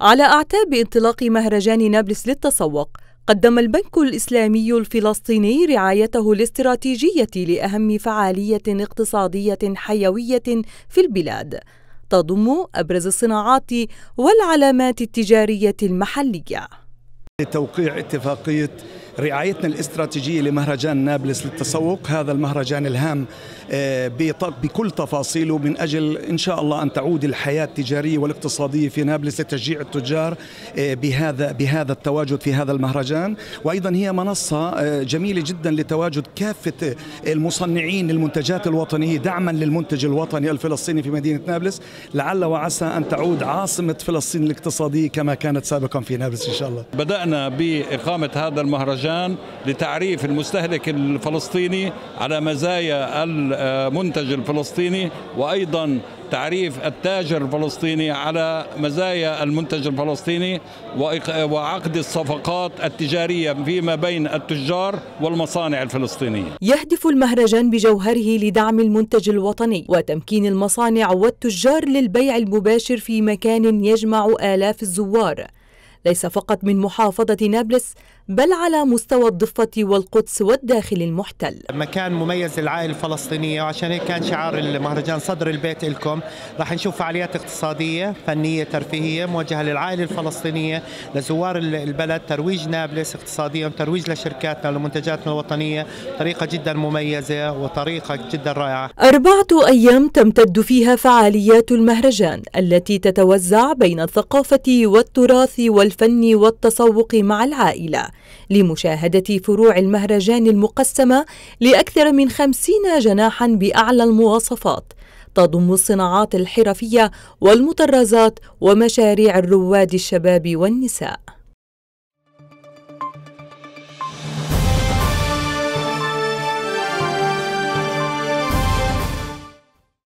على أعتاب انطلاق مهرجان نابلس للتسوق قدم البنك الإسلامي الفلسطيني رعايته الاستراتيجية لأهم فعالية اقتصادية حيوية في البلاد تضم أبرز الصناعات والعلامات التجارية المحلية لتوقيع اتفاقية رعايتنا الاستراتيجيه لمهرجان نابلس للتسوق هذا المهرجان الهام آه، بكل تفاصيله من اجل ان شاء الله ان تعود الحياه التجاريه والاقتصاديه في نابلس لتشجيع التجار آه، بهذا بهذا التواجد في هذا المهرجان وايضا هي منصه آه، جميله جدا لتواجد كافه المصنعين للمنتجات الوطنيه دعما للمنتج الوطني الفلسطيني في مدينه نابلس لعل وعسى ان تعود عاصمه فلسطين الاقتصاديه كما كانت سابقا في نابلس ان شاء الله بدانا باقامه هذا المهرجان مهرجان لتعريف المستهلك الفلسطيني على مزايا المنتج الفلسطيني وايضا تعريف التاجر الفلسطيني على مزايا المنتج الفلسطيني وعقد الصفقات التجاريه فيما بين التجار والمصانع الفلسطينيه. يهدف المهرجان بجوهره لدعم المنتج الوطني وتمكين المصانع والتجار للبيع المباشر في مكان يجمع الاف الزوار. ليس فقط من محافظة نابلس بل على مستوى الضفة والقدس والداخل المحتل مكان مميز للعائلة الفلسطينية وعشان هيك كان شعار المهرجان صدر البيت لكم راح نشوف فعاليات اقتصادية فنية ترفيهية موجهة للعائلة الفلسطينية لزوار البلد ترويج نابلس اقتصاديا ترويج لشركاتنا ولمنتجاتنا الوطنية طريقة جدا مميزة وطريقة جدا رائعة أربعة أيام تمتد فيها فعاليات المهرجان التي تتوزع بين الثقافة والتراث والفن الفن والتسوق مع العائلة لمشاهدة فروع المهرجان المقسمة لأكثر من خمسين جناحا بأعلى المواصفات تضم الصناعات الحرفية والمطرزات ومشاريع الرواد الشباب والنساء